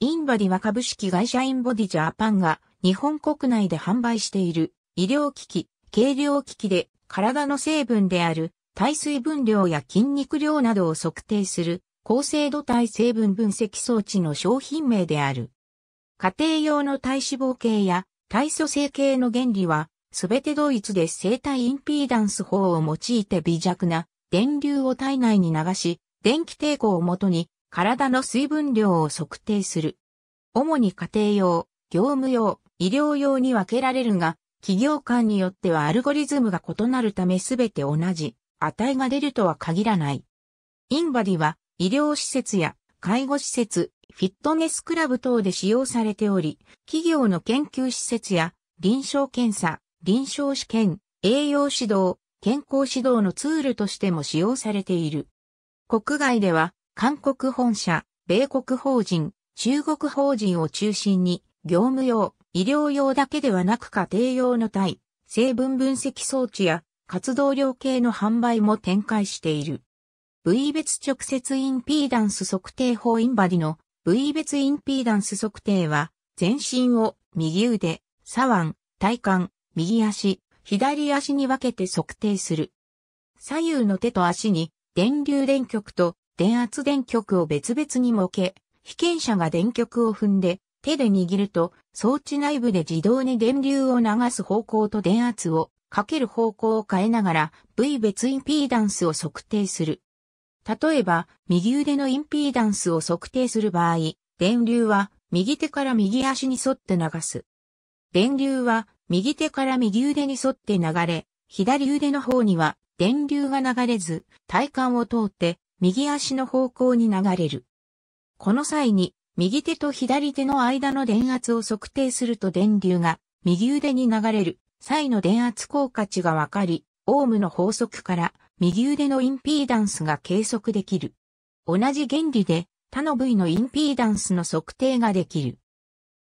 インバディは株式会社インボディジャパンが日本国内で販売している医療機器、軽量機器で体の成分である体水分量や筋肉量などを測定する高精度体成分分析装置の商品名である。家庭用の体脂肪計や体組成計の原理はすべてドイツで生体インピーダンス法を用いて微弱な電流を体内に流し、電気抵抗をもとに体の水分量を測定する。主に家庭用、業務用、医療用に分けられるが、企業間によってはアルゴリズムが異なるため全て同じ値が出るとは限らない。インバディは医療施設や介護施設、フィットネスクラブ等で使用されており、企業の研究施設や臨床検査、臨床試験、栄養指導、健康指導のツールとしても使用されている。国外では韓国本社、米国法人、中国法人を中心に、業務用、医療用だけではなく家庭用の体、成分分析装置や活動量計の販売も展開している。V 別直接インピーダンス測定法インバディの V 別インピーダンス測定は、全身を右腕、左腕、体幹、右足、左足に分けて測定する。左右の手と足に電流電極と電圧電極を別々に設け、被験者が電極を踏んで手で握ると装置内部で自動に電流を流す方向と電圧をかける方向を変えながら部位別インピーダンスを測定する。例えば、右腕のインピーダンスを測定する場合、電流は右手から右足に沿って流す。電流は右手から右腕に沿って流れ、左腕の方には電流が流れず、体幹を通って右足の方向に流れる。この際に、右手と左手の間の電圧を測定すると電流が右腕に流れる際の電圧効果値がわかり、オームの法則から右腕のインピーダンスが計測できる。同じ原理で他の部位のインピーダンスの測定ができる。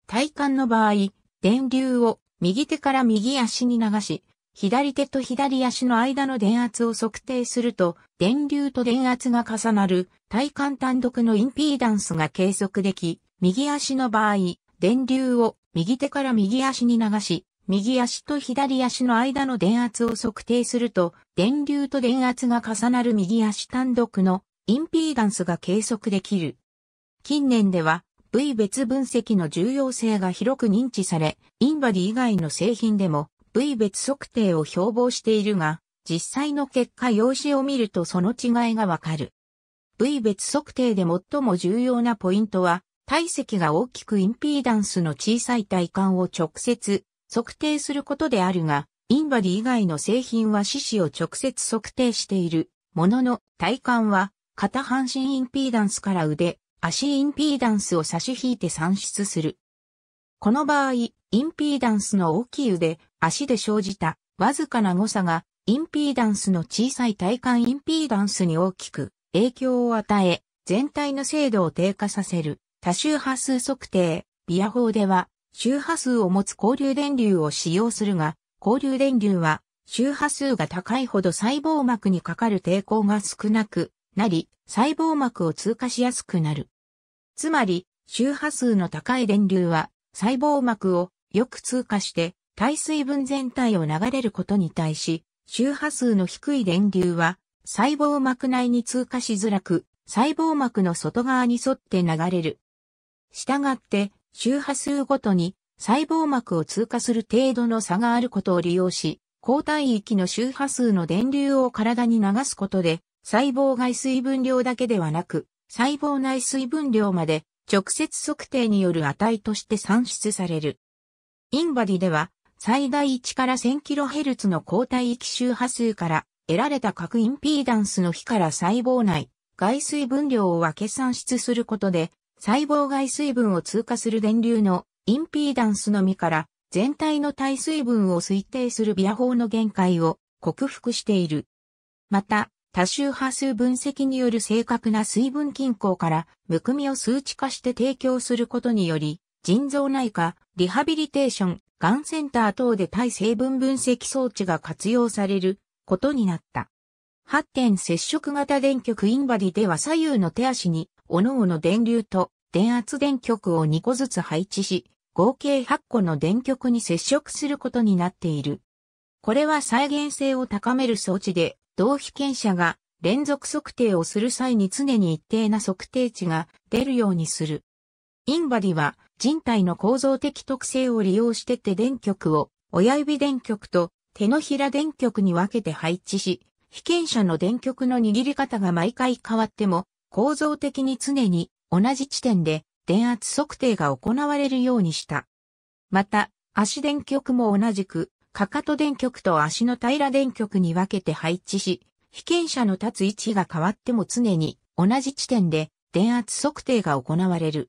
体幹の場合、電流を右手から右足に流し、左手と左足の間の電圧を測定すると、電流と電圧が重なる体感単独のインピーダンスが計測でき、右足の場合、電流を右手から右足に流し、右足と左足の間の電圧を測定すると、電流と電圧が重なる右足単独のインピーダンスが計測できる。近年では、部位別分析の重要性が広く認知され、インバディ以外の製品でも部位別測定を標榜しているが、実際の結果用紙を見るとその違いがわかる。部位別測定で最も重要なポイントは、体積が大きくインピーダンスの小さい体幹を直接測定することであるが、インバディ以外の製品は四肢を直接測定しているものの体感は片半身インピーダンスから腕、足インピーダンスを差し引いて算出する。この場合、インピーダンスの大きい腕、足で生じたわずかな誤差がインピーダンスの小さい体感インピーダンスに大きく影響を与え、全体の精度を低下させる多周波数測定、ビア法では周波数を持つ交流電流を使用するが、交流電流は周波数が高いほど細胞膜にかかる抵抗が少なくなり、細胞膜を通過しやすくなる。つまり、周波数の高い電流は細胞膜をよく通過して耐水分全体を流れることに対し、周波数の低い電流は細胞膜内に通過しづらく、細胞膜の外側に沿って流れる。したがって、周波数ごとに細胞膜を通過する程度の差があることを利用し、抗体域の周波数の電流を体に流すことで、細胞外水分量だけではなく、細胞内水分量まで直接測定による値として算出される。インバディでは、最大1から 1000kHz の抗体域周波数から得られた核インピーダンスの比から細胞内、外水分量を分け算出することで、細胞外水分を通過する電流のインピーダンスのみから全体の体水分を推定するビア法の限界を克服している。また、多周波数分析による正確な水分均衡からむくみを数値化して提供することにより、腎臓内科、リハビリテーション、ガンセンター等で対成分分析装置が活用されることになった。発展接触型電極インバディでは左右の手足に、各々電流と電圧電極を2個ずつ配置し、合計8個の電極に接触することになっている。これは再現性を高める装置で、同被験者が連続測定をする際に常に一定な測定値が出るようにする。インバディは人体の構造的特性を利用して手電極を親指電極と手のひら電極に分けて配置し、被験者の電極の握り方が毎回変わっても、構造的に常に同じ地点で電圧測定が行われるようにした。また、足電極も同じく、かかと電極と足の平ら電極に分けて配置し、被験者の立つ位置が変わっても常に同じ地点で電圧測定が行われる。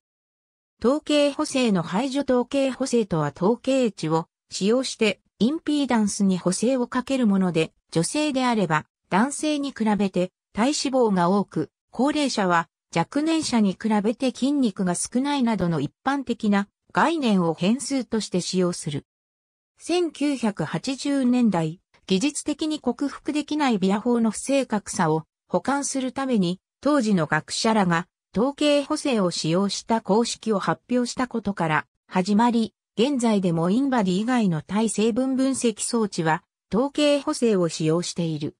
統計補正の排除統計補正とは統計値を使用してインピーダンスに補正をかけるもので、女性であれば男性に比べて体脂肪が多く、高齢者は若年者に比べて筋肉が少ないなどの一般的な概念を変数として使用する。1980年代、技術的に克服できないビア法の不正確さを補完するために、当時の学者らが統計補正を使用した公式を発表したことから始まり、現在でもインバディ以外の対成分分析装置は統計補正を使用している。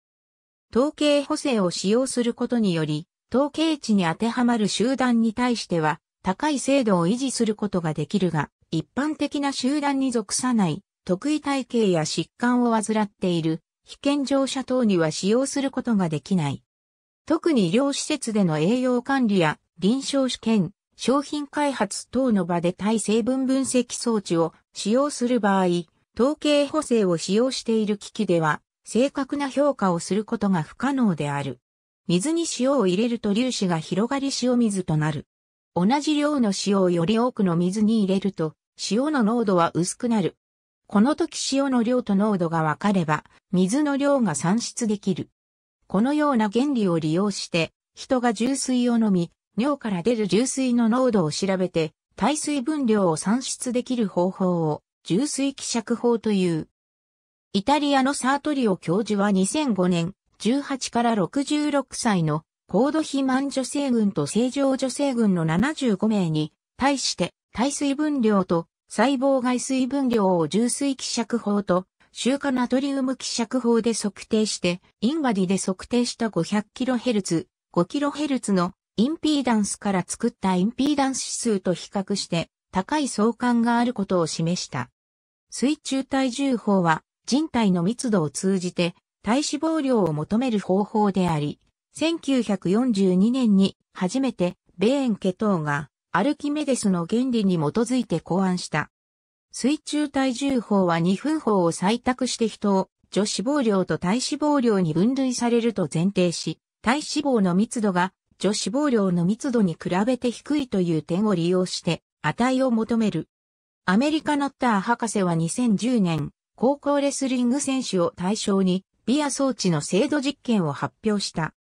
統計補正を使用することにより、統計値に当てはまる集団に対しては高い精度を維持することができるが、一般的な集団に属さない得意体系や疾患を患っている被健常者等には使用することができない。特に医療施設での栄養管理や臨床試験、商品開発等の場で耐成分分析装置を使用する場合、統計補正を使用している機器では、正確な評価をすることが不可能である。水に塩を入れると粒子が広がり塩水となる。同じ量の塩をより多くの水に入れると、塩の濃度は薄くなる。この時塩の量と濃度が分かれば、水の量が算出できる。このような原理を利用して、人が重水を飲み、尿から出る重水の濃度を調べて、耐水分量を算出できる方法を、重水希釈法という。イタリアのサートリオ教授は2005年、18から66歳の高度肥満女性群と正常女性群の75名に対して、耐水分量と細胞外水分量を重水希釈法と周化ナトリウム希釈法で測定して、インワディで測定した 500kHz、5kHz のインピーダンスから作ったインピーダンス指数と比較して高い相関があることを示した。水中体重法は人体の密度を通じて体脂肪量を求める方法であり、1942年に初めてベーンケトーがアルキメデスの原理に基づいて考案した。水中体重法は2分法を採択して人を女子肪量と体脂肪量に分類されると前提し、体脂肪の密度が女子肪量の密度に比べて低いという点を利用して値を求める。アメリカのター博士は2010年、高校レスリング選手を対象にビア装置の精度実験を発表した。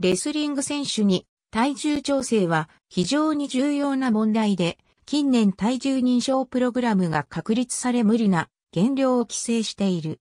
レスリング選手に体重調整は非常に重要な問題で、近年体重認証プログラムが確立され無理な減量を規制している。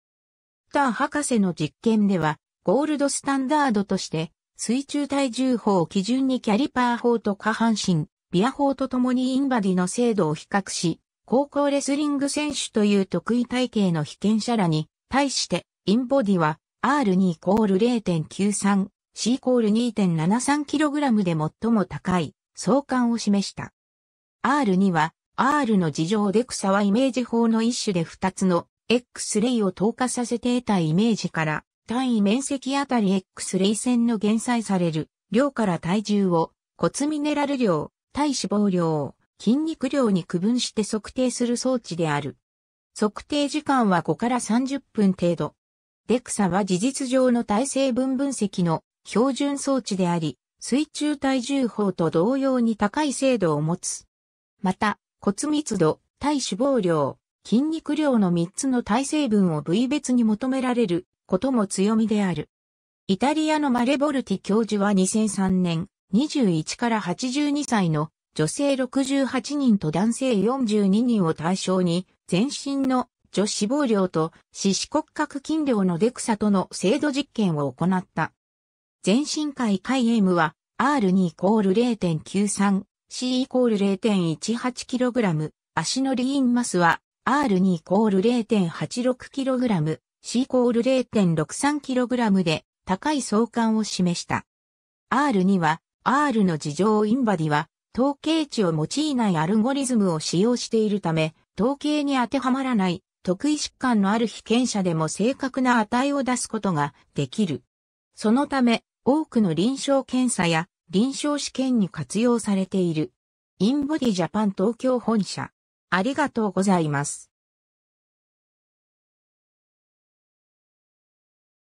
ター博士の実験では、ゴールドスタンダードとして、水中体重法を基準にキャリパー法と下半身、ビア法と共にインバディの精度を比較し、高校レスリング選手という得意体系の被験者らに、対して、インボディは R2 イコール0.93、C イコール 2.73kg で最も高い相関を示した。R2 は R の事情で草はイメージ法の一種で2つの X レイを透過させて得たイメージから単位面積あたり X レイ線の減災される量から体重を骨ミネラル量、体脂肪量、筋肉量に区分して測定する装置である。測定時間は5から30分程度。デクサは事実上の体成分分析の標準装置であり、水中体重法と同様に高い精度を持つ。また、骨密度、体脂肪量、筋肉量の3つの体成分を部位別に求められることも強みである。イタリアのマレボルティ教授は2003年、21から82歳の女性68人と男性42人を対象に、全身の女脂肪量と四肢骨格筋量のデクサとの精度実験を行った。全身回回 M は R2 イコール0.93、C イコール 0.18kg、足のリーンマスは R2 イコール 0.86kg、C イコール 0.63kg で高い相関を示した。R2 は R の事情インバディは統計値を用いないアルゴリズムを使用しているため、統計に当てはまらない得意疾患のある被験者でも正確な値を出すことができる。そのため、多くの臨床検査や臨床試験に活用されている。インボディジャパン東京本社。ありがとうございます。